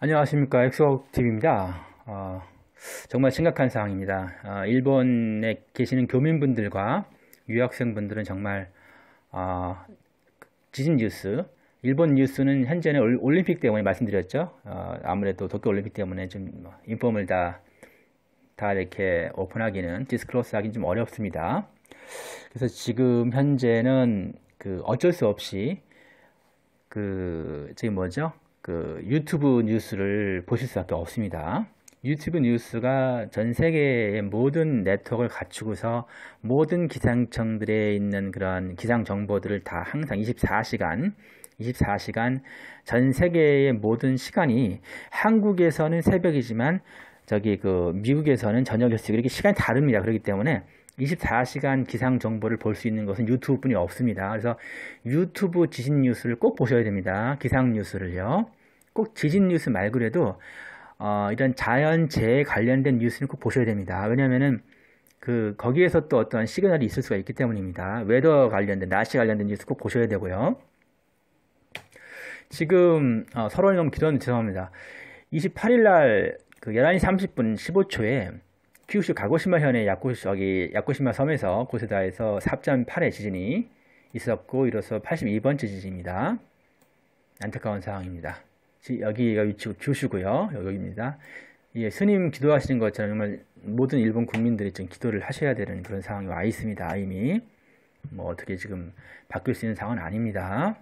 안녕하십니까 엑소TV입니다. 어, 아, 정말 심각한 상황입니다. 어, 일본에 계시는 교민분들과 유학생분들은 정말 어, 지진 뉴스, 일본 뉴스는 현재는 올림픽 때문에 말씀드렸죠. 어, 아무래도 도쿄올림픽 때문에 좀 인폼을 다, 다 이렇게 오픈하기는, 디스클로스 하기는 좀 어렵습니다. 그래서 지금 현재는 그 어쩔 수 없이 그, 저기 뭐죠? 그 유튜브 뉴스를 보실 수밖에 없습니다. 유튜브 뉴스가 전 세계의 모든 네트워크를 갖추고서 모든 기상청들에 있는 그런 기상 정보들을 다 항상 24시간 24시간 전 세계의 모든 시간이 한국에서는 새벽이지만 저기 그 미국에서는 저녁이었어요. 이렇게 시간이 다릅니다. 그렇기 때문에 24시간 기상 정보를 볼 수 있는 것은 유튜브뿐이 없습니다. 그래서 유튜브 지식 뉴스를 꼭 보셔야 됩니다. 기상 뉴스를요. 꼭 지진 뉴스 말그래도 어, 이런 자연재해 관련된 뉴스는 꼭 보셔야 됩니다. 왜냐면은 하그 거기에서 또 어떤 시그널이 있을 수가 있기 때문입니다. 웨더 관련된 날씨 관련된 뉴스 꼭 보셔야 되고요. 지금 어, 서론이 너무 길었는데 죄송합니다. 28일 날그 11시 30분 15초에 큐슈 가고시마 현의 야쿠시, 기 야쿠시마 섬에서 고세다에서 4.8의 지진이 있었고 이로써 82번째 지진입니다. 안타까운 상황입니다. 여기가 위치 교수고요. 여기입니다. 예, 스님 기도하시는 것처럼 정말 모든 일본 국민들이 지 기도를 하셔야 되는 그런 상황이 와 있습니다. 이미 뭐 어떻게 지금 바뀔 수 있는 상황은 아닙니다.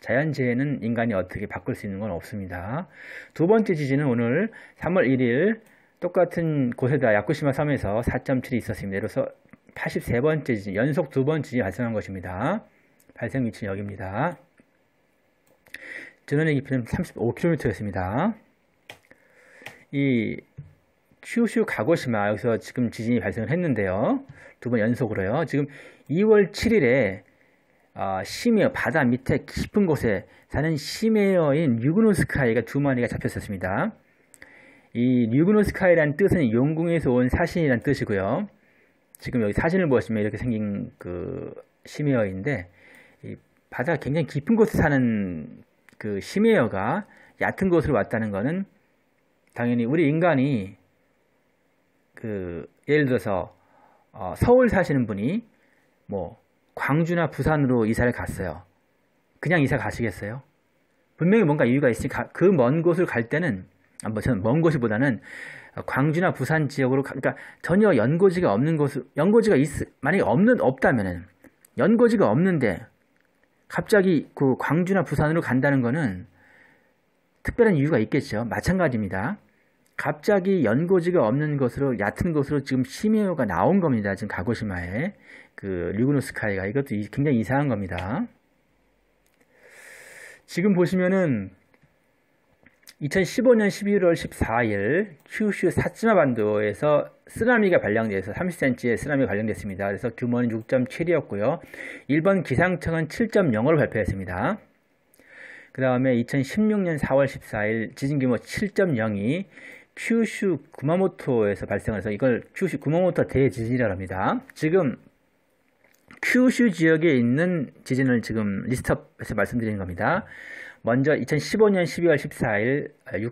자연재해는 인간이 어떻게 바꿀 수 있는 건 없습니다. 두 번째 지진은 오늘 3월 1일 똑같은 곳에다 야쿠시마 섬에서 4.7이 있었습니다. 이로서 83번째 지진, 연속 두번째 지진이 발생한 것입니다. 발생 위치는 여기입니다. 전원의 깊이는 35km였습니다. 이 큐슈 가고시마 여기서 지금 지진이 발생을 했는데요. 두 번 연속으로요. 지금 2월 7일에 어, 아, 심해어 바다 밑에 깊은 곳에 사는 심해어인 뉴그노스카이가 두 마리가 잡혔었습니다. 이 뉴그노스카이라는 뜻은 용궁에서 온 사신이라는 뜻이고요. 지금 여기 사진을 보시면 이렇게 생긴 그 심해어인데 바다 가 굉장히 깊은 곳에 사는 그 심해어가 얕은 곳으로 왔다는 것은 당연히 우리 인간이 그 예를 들어서 어 서울 사시는 분이 뭐 광주나 부산으로 이사를 갔어요. 그냥 이사 가시겠어요? 분명히 뭔가 이유가 있으니까 그 먼 곳을 갈 때는 아, 뭐 저는 먼 곳이보다는 광주나 부산 지역으로 그러니까 전혀 연고지가 없는 곳을 연고지가 있 만약에 없는 없다면은 연고지가 없는데 갑자기 그 광주나 부산으로 간다는 거는 특별한 이유가 있겠죠. 마찬가지입니다. 갑자기 연고지가 없는 것으로 얕은 것으로 지금 심해요가 나온 겁니다. 지금 가고시마에 그 류그노스카이가 이것도 굉장히 이상한 겁니다. 지금 보시면은 2015년 11월 14일 큐슈 사츠마 반도에서 쓰나미가 발령돼서 30cm의 쓰나미가 발령됐습니다. 그래서 규모는 6.7이었고요. 일본 기상청은 7.0으로 발표했습니다. 그 다음에 2016년 4월 14일 지진 규모 7.0이 큐슈 구마모토에서 발생해서 이걸 큐슈 구마모토 대지진이라고 합니다. 지금 큐슈 지역에 있는 지진을 지금 리스트업에서 말씀드리는 겁니다. 먼저 2015년 12월 14일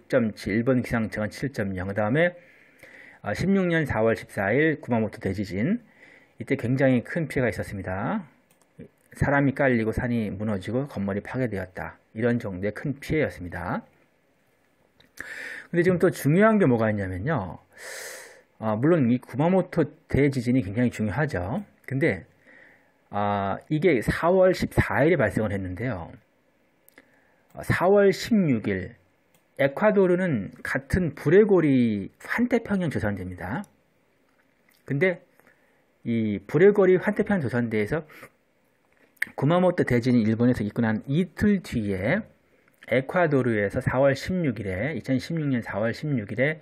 6.7, 번 기상청은 7.0, 그 다음에 16년 아, 4월 14일 구마모토 대지진, 이때 굉장히 큰 피해가 있었습니다. 사람이 깔리고 산이 무너지고 건물이 파괴되었다. 이런 정도의 큰 피해였습니다. 근데 지금 또 중요한 게 뭐가 있냐면요. 아, 물론 이 구마모토 대지진이 굉장히 중요하죠. 근데 아, 이게 4월 14일에 발생을 했는데요. 4월 16일 에콰도르는 같은 브레고리 환태평양 조선대입니다 근데 이 브레고리 환태평양 조선대에서 구마모토 대진이 일본에서 입고한 이틀 뒤에 에콰도르에서 4월 16일에 2016년 4월 16일에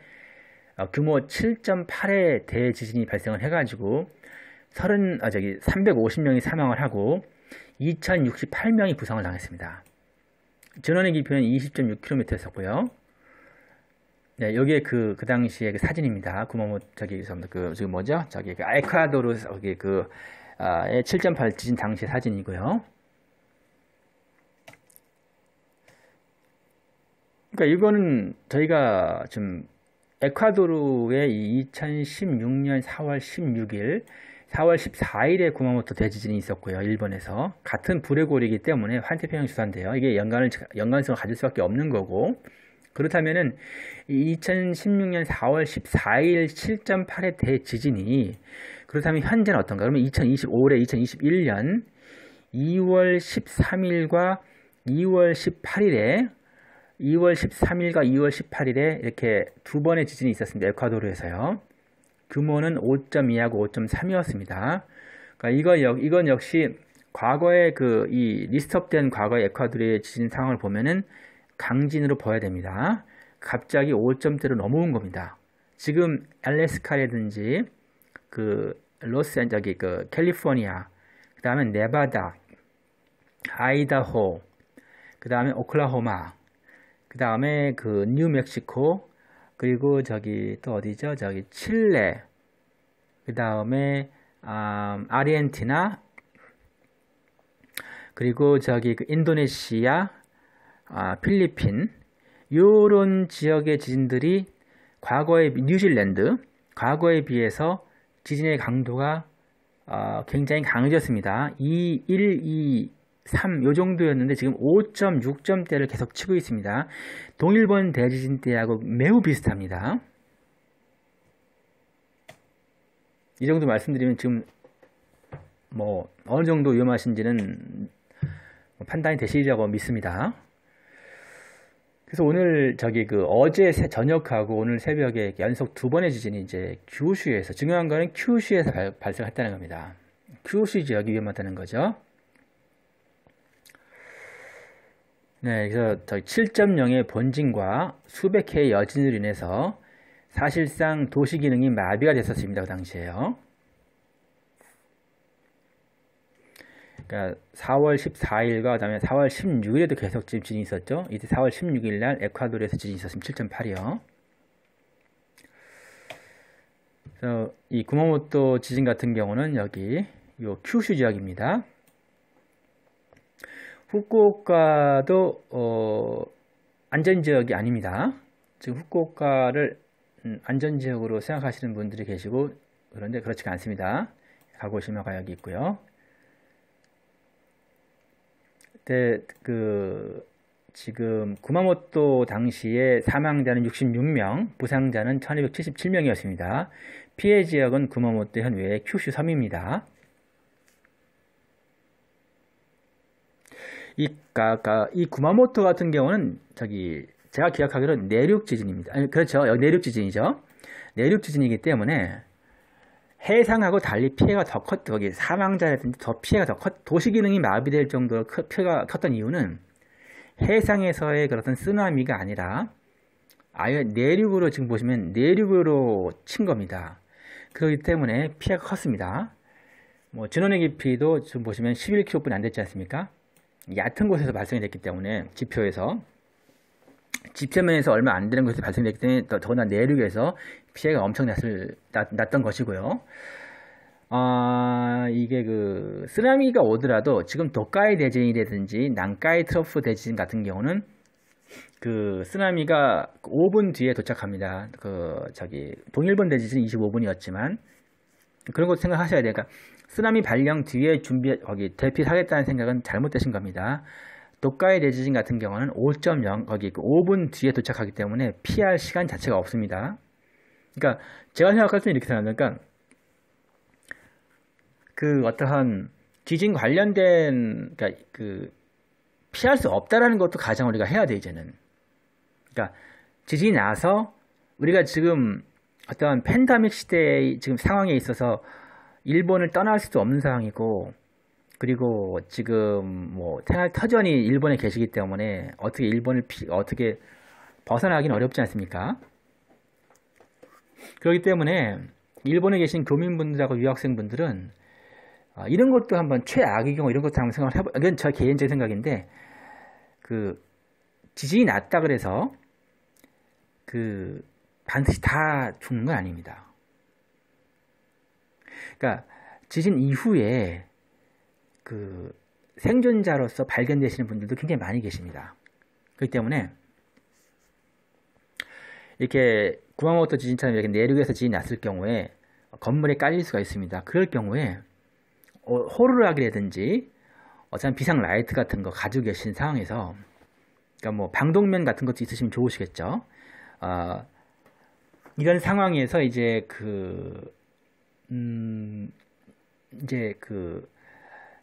규모 7.8의 대지진이 발생을 해가지고 30, 아, 저기 350명이 사망을 하고 2068명이 부상을 당했습니다. 전원의 기표는 20.6km였었고요. 네, 여기에 그, 그 당시에 그 사진입니다. 구마모, 저기, 그, 지금 뭐죠? 저기, 그, 에콰도르, 저기, 그, 아, 7.8 지진 당시 사진이고요. 그니까 이거는 저희가 지금 에콰도르의 2016년 4월 16일 4월 14일에 구마모토 대지진이 있었고요. 일본에서 같은 불의 골이기 때문에 환태평양 주산인데요 이게 연관을 연관성을 가질 수밖에 없는 거고 그렇다면은 2016년 4월 14일 7.8의 대지진이 그렇다면 현재는 어떤가? 그러면 2025에 2021년 2월 13일과 2월 18일에 2월 13일과 2월 18일에 이렇게 두 번의 지진이 있었습니다. 에콰도르에서요. 규모는 5.2하고 5.3이었습니다. 그러니까 이거 역, 이건 역시 과거에 그이 리스트업된 과거의 에콰도르의 지진 상황을 보면은 강진으로 봐야 됩니다. 갑자기 5점대로 넘어온 겁니다. 지금 알래스카라든지 그 로스앤저기 그 캘리포니아, 그 다음에 네바다, 아이다호, 그 다음에 오클라호마, 그 다음에 그 뉴멕시코, 그리고 저기 또 어디죠? 저기 칠레. 그 다음에 음, 아르헨티나. 그리고 저기 그 인도네시아, 아, 필리핀 요런 지역의 지진들이 과거에 뉴질랜드 과거에 비해서 지진의 강도가 어, 굉장히 강해졌습니다. 212 3 요정도였는데 지금 5.6점대를 계속 치고 있습니다. 동일본 대지진 때하고 매우 비슷합니다. 이 정도 말씀드리면 지금 뭐 어느 정도 위험하신지는 판단이 되시리라고 믿습니다. 그래서 오늘 저기 그 어제 저녁하고 오늘 새벽에 연속 두 번의 지진이 이제 규슈에서 중요한 거는 규슈에서 발생했다는 겁니다. 규슈 지역이 위험하다는 거죠. 네, 그래서 저희 7.0의 번진과 수백 해의 여진으로 인해서 사실상 도시 기능이 마비가 됐었습니다. 그 당시에요. 그러니까 4월 14일과 그다음에 4월 16일에도 계속 지 지진이 있었죠. 이때 4월 16일 날 에콰도르에서 지진이 있었습니다. 7.8이요. 그래서 이 구마모토 지진 같은 경우는 여기 요 큐슈 지역입니다. 후쿠오카도 어, 안전지역이 아닙니다. 지금 후쿠오카를 음, 안전지역으로 생각하시는 분들이 계시고 그런데 그렇지가 않습니다. 가고시마 가역이 있고요. 그때 네, 그 지금 구마모토 당시에 사망자는 66명, 부상자는 1277명이었습니다. 피해 지역은 구마모토 현외의 큐슈 섬입니다. 이, 가, 가, 이 구마모토 같은 경우는 저기 제가 기억하기로는 내륙 지진입니다. 아니, 그렇죠. 내륙 지진이죠. 내륙 지진이기 때문에 해상하고 달리 피해가 더 컸, 거기 사망자라든지 더 피해가 더 컸, 도시 기능이 마비될 정도로 크, 피해가 컸던 이유는 해상에서의 그런 쓰나미가 아니라 아예 내륙으로 지금 보시면 내륙으로 친 겁니다. 그렇기 때문에 피해가 컸습니다. 뭐 진원의 깊이도 지금 보시면 1 1 k m 뿐안 됐지 않습니까? 얕은 곳에서 발생이 됐기 때문에 지표에서 지표면에서 얼마 안 되는 곳에서 발생됐기 때문에 더구나 내륙에서 피해가 엄청 났을, 났, 났던 것이고요. 아, 이게 그 쓰나미가 오더라도 지금 도카이 대진이라든지 난카이 트러프 대진 같은 경우는 그 쓰나미가 5분 뒤에 도착합니다. 그 저기 동일본 대진은 25분이었지만 그런 것도 생각하셔야 되니까 쓰나미 발령 뒤에 준비, 거기 대피하겠다는 생각은 잘못되신 겁니다. 독가의 대지진 같은 경우는 5.0, 거기 5분 그 뒤에 도착하기 때문에 피할 시간 자체가 없습니다. 그러니까 제가 생각할 때는 이렇게 생각하니까 그러니까 그 어떠한 지진 관련된 그러니까 그 피할 수 없다라는 것도 가장 우리가 해야 돼 이제는. 그러니까 지진이 나서 우리가 지금 어떠한 팬데믹 시대의 지금 상황에 있어서 일본을 떠날 수도 없는 상황이고 그리고 지금 뭐 생활 터전이 일본에 계시기 때문에 어떻게 일본을 피, 어떻게 벗어나기는 어렵지 않습니까? 그렇기 때문에 일본에 계신 교민분들하고 유학생분들은 어, 이런 것도 한번 최악의 경우 이런 것도 한번 생각을 해보 이건 저 개인적인 생각인데 그 지진이 났다 그래서 그 반드시 다 죽는 건 아닙니다. 그러니까 지진 이후에 그 생존자로서 발견되시는 분들도 굉장히 많이 계십니다. 그렇기 때문에 이렇게 구마모토 지진처럼 이렇게 내륙에서 지진이 났을 경우에 건물에 깔릴 수가 있습니다. 그럴 경우에 어, 호루라기라든지 어떤 비상 라이트 같은 거 가지고 계신 상황에서 그러니까 뭐 방독면 같은 것도 있으시면 좋으시겠죠. 어, 이런 상황에서 이제 그 음, 이제 그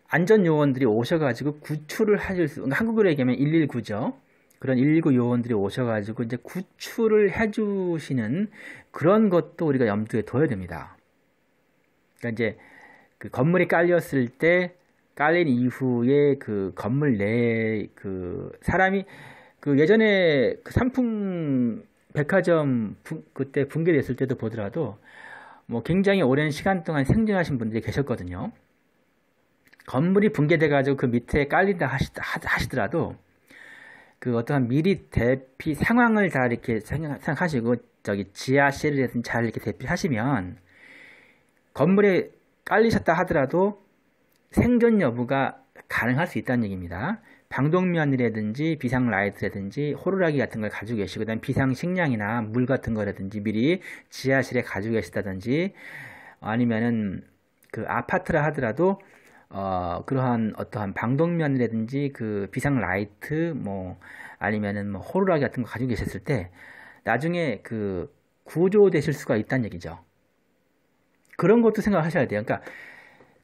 안전 요원들이 오셔가지고 구출을 하실 수, 그러니까 한국어로 얘기하면 119죠. 그런 119 요원들이 오셔가지고 이제 구출을 해주시는 그런 것도 우리가 염두에 둬야 됩니다. 그러니까 이제 그 건물이 깔렸을 때 깔린 이후에 그 건물 내에 그 사람이 그 예전에 그 삼풍 백화점 부, 그때 붕괴됐을 때도 보더라도 뭐 굉장히 오랜 시간 동안 생존하신 분들이 계셨거든요. 건물이 붕괴돼가지고 그 밑에 깔린다 하시, 하시더라도 그 어떠한 미리 대피 상황을 다 이렇게 생각하시고 저기 지하실에서 잘 이렇게 대피하시면 건물에 깔리셨다 하더라도 생존 여부가 가능할 수 있다는 얘기입니다. 방독면이라든지 비상 라이트라든지 호루라기 같은 걸 가지고 계시고 그다음 비상 식량이나 물 같은 거라든지 미리 지하실에 가지고 계시다든지 아니면은 그 아파트라 하더라도 어 그러한 어떠한 방독면이라든지 그 비상 라이트 뭐 아니면은 뭐 호루라기 같은 거 가지고 계셨을 때 나중에 그 구조되실 수가 있다는 얘기죠. 그런 것도 생각하셔야 돼요. 그러니까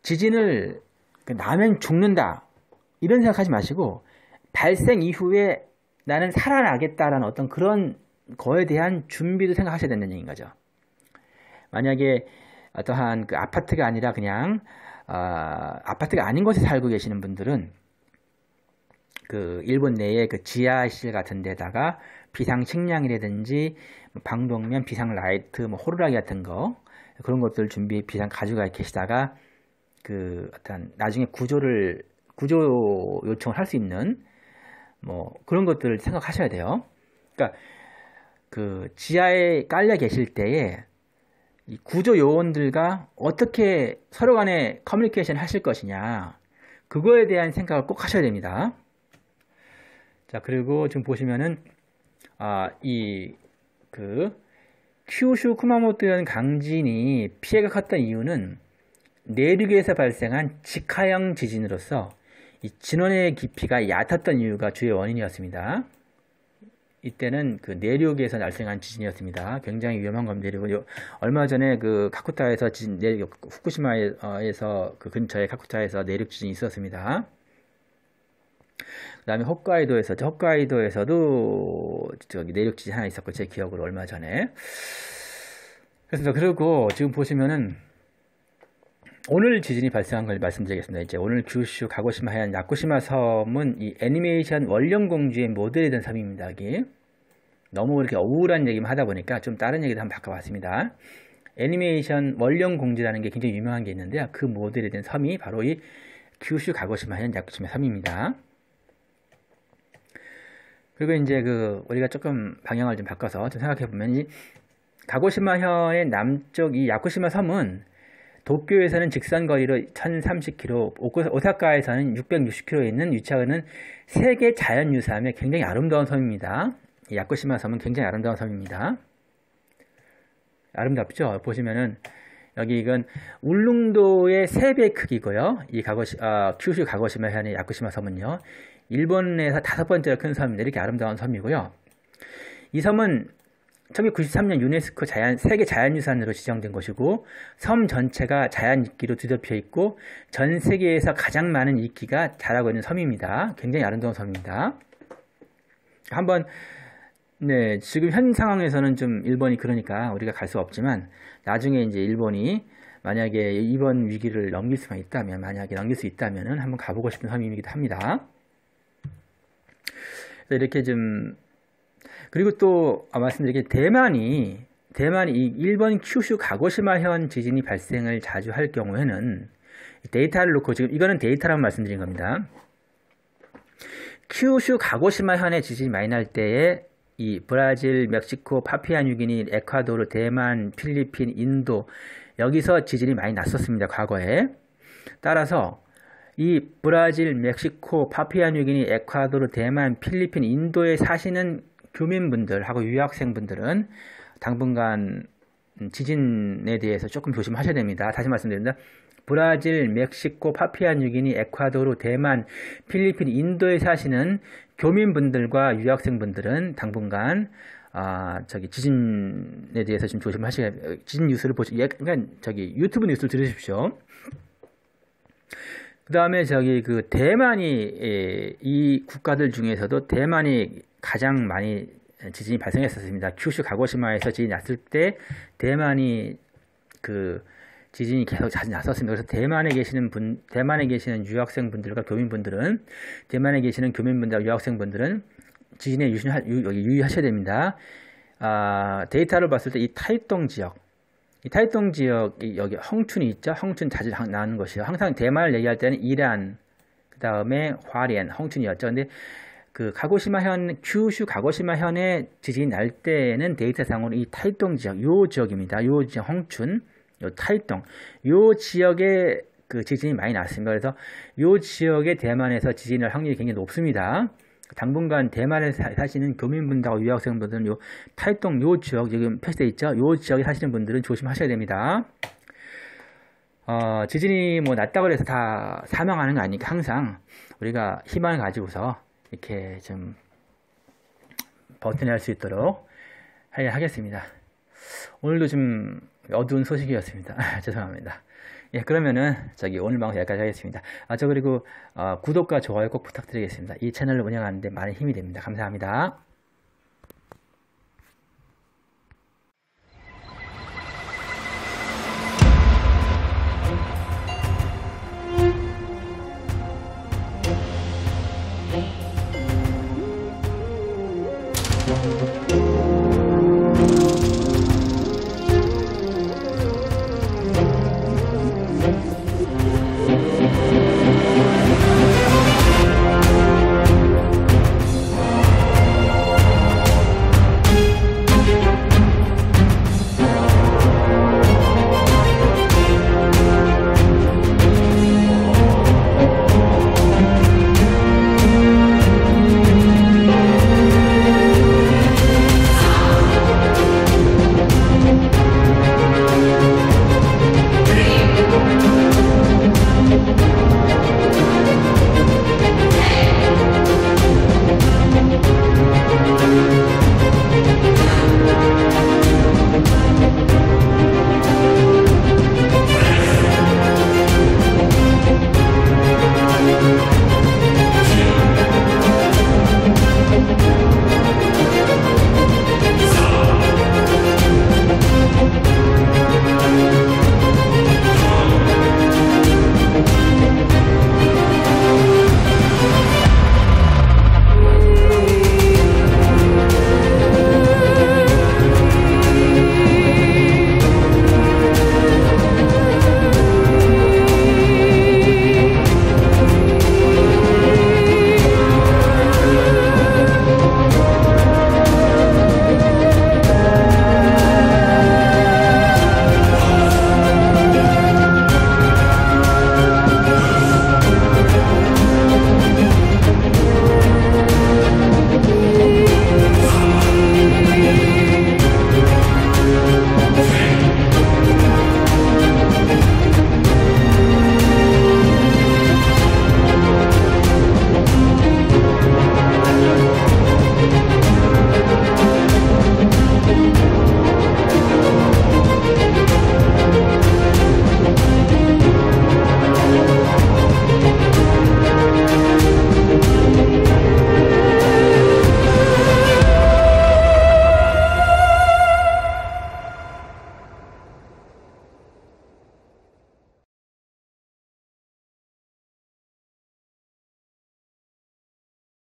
지진을 그 나면 죽는다. 이런 생각하지 마시고 발생 이후에 나는 살아나겠다라는 어떤 그런 거에 대한 준비도 생각하셔야 된다는 얘기인 거죠. 만약에 어떠한 그 아파트가 아니라 그냥 어, 아파트가 아닌 곳에 살고 계시는 분들은 그 일본 내에 그 지하실 같은 데다가 비상 측량이라든지 뭐 방독면, 비상 라이트, 뭐 호루라기 같은 거 그런 것들 준비 비상 가지고 계시다가 그 어떤 나중에 구조를 구조 요청을 할 수 있는 뭐 그런 것들을 생각하셔야 돼요. 그러니까 그 지하에 깔려 계실 때에 이 구조 요원들과 어떻게 서로 간에 커뮤니케이션 하실 것이냐 그거에 대한 생각을 꼭 하셔야 됩니다. 자 그리고 지금 보시면은 아이 그 큐슈 쿠마모토현 강진이 피해가 컸던 이유는 내륙에서 발생한 직하형 지진으로서 이 진원의 깊이가 얕았던 이유가 주의 원인이었습니다. 이때는 그 내륙에서 발생한 지진이었습니다. 굉장히 위험한 건내륙이고 요 얼마 전에 그 카쿠타에서 지진, 내륙, 후쿠시마에서 그 근처에 카쿠타에서 내륙 지진이 있었습니다. 그 다음에 홋카이도에서, 홋카이도에서도 저기 내륙 지진 하나 있었고, 제 기억으로 얼마 전에. 그래서 그리고 지금 보시면은 오늘 지진이 발생한 걸 말씀드리겠습니다. 이제 오늘 규슈 가고시마 해안 야쿠시마 섬은 이 애니메이션 원령 공주의 모델이 된 섬입니다. 여기 너무 이렇게 우울한 얘기만 하다 보니까 좀 다른 얘기도 한번 바꿔봤습니다. 애니메이션 원령 공주라는 게 굉장히 유명한 게 있는데요. 그 모델이 된 섬이 바로 이 규슈 가고시마 해안 야쿠시마 섬입니다. 그리고 이제 그 우리가 조금 방향을 좀 바꿔서 좀 생각해 보면 이 가고시마현의 남쪽 이 야쿠시마 섬은 도쿄에서는 직선거리로 1030km, 오사카에서는 660km에 있는 유치하는 세계 자연유사함며 굉장히 아름다운 섬입니다. 야쿠시마 섬은 굉장히 아름다운 섬입니다. 아름답죠? 보시면은 여기 이건 울릉도의 3배 크기고요. 이 가고시, 아, 큐슈 가고시마 현의 야쿠시마 섬은요. 일본에서 다섯 번째로 큰 섬인데 이렇게 아름다운 섬이고요. 이 섬은 1993년 유네스코 자연, 세계 자연유산으로 지정된 것이고 섬 전체가 자연이끼로 뒤덮여 있고 전 세계에서 가장 많은 이끼가 자라고 있는 섬입니다. 굉장히 아름다운 섬입니다. 한번 네 지금 현 상황에서는 좀 일본이 그러니까 우리가 갈 수 없지만 나중에 이제 일본이 만약에 이번 위기를 넘길 수만 있다면 만약에 넘길 수 있다면은 한번 가보고 싶은 섬이기도 합니다. 이렇게 좀 그리고 또말씀드리게 아, 대만이 대만이 이 일본 큐슈 가고시마현 지진이 발생을 자주 할 경우에는 데이터를 놓고 지금 이거는 데이터라고 말씀드린 겁니다. 큐슈 가고시마 현에 지진이 많이 날 때에 이 브라질, 멕시코, 파피아뉴기니, 에콰도르, 대만, 필리핀, 인도 여기서 지진이 많이 났었습니다. 과거에. 따라서 이 브라질, 멕시코, 파피아뉴기니, 에콰도르, 대만, 필리핀, 인도에 사시는 교민분들하고 유학생분들은 당분간 지진에 대해서 조금 조심하셔야 됩니다. 다시 말씀드립니다. 브라질, 멕시코, 파피안유기니 에콰도르, 대만, 필리핀, 인도에 사시는 교민분들과 유학생분들은 당분간 아 저기 지진에 대해서 좀 조심하셔야 지진 뉴스를 보시 예, 그러니까 저기 유튜브 뉴스를 들으십시오. 그다음에 저기 그 대만이 예, 이 국가들 중에서도 대만이 가장 많이 예, 지진이 발생했었습니다. 큐슈 가고시마에서 지진이 났을 때 대만이 그 지진이 계속 자주 났었습니다. 그래서 대만에 계시는 분, 대만에 계시는 유학생분들과 교민분들은 대만에 계시는 교민분들과 유학생분들은 지진에 유심하, 유, 유 의하셔야 됩니다. 아, 데이터를 봤을 때 이타이똥 지역, 이타이똥 지역 여기 헝춘이 있죠. 헝춘 자주 나오는 것이요. 항상 대만을 얘기할 때는 이란, 그 다음에 화련, 헝춘이었죠. 근데 그 가고시마현 규슈 가고시마현에 지진이 날 때는 데이터상으로 이 타이동 지역 요 지역입니다. 요 지역 홍춘 요 타이동 요 지역에 그 지진이 많이 났습니다. 그래서 요 지역에 대만에서 지진이 확률이 굉장히 높습니다. 당분간 대만에 사시는 교민분들하고 유학생분들은 요 타이동 요 지역 지금 표시돼 있죠. 요 지역에 사시는 분들은 조심하셔야 됩니다. 어, 지진이 뭐 났다고 해서 다 사망하는 거 아니니까 항상 우리가 희망을 가지고서 이렇게 좀 버텨낼 수 있도록 하려 하겠습니다. 오늘도 좀 어두운 소식이었습니다. 아, 죄송합니다. 예, 그러면은 저기 오늘 방송 여기까지 하겠습니다. 아, 저 그리고 어, 구독과 좋아요 꼭 부탁드리겠습니다. 이 채널을 운영하는데 많은 힘이 됩니다. 감사합니다.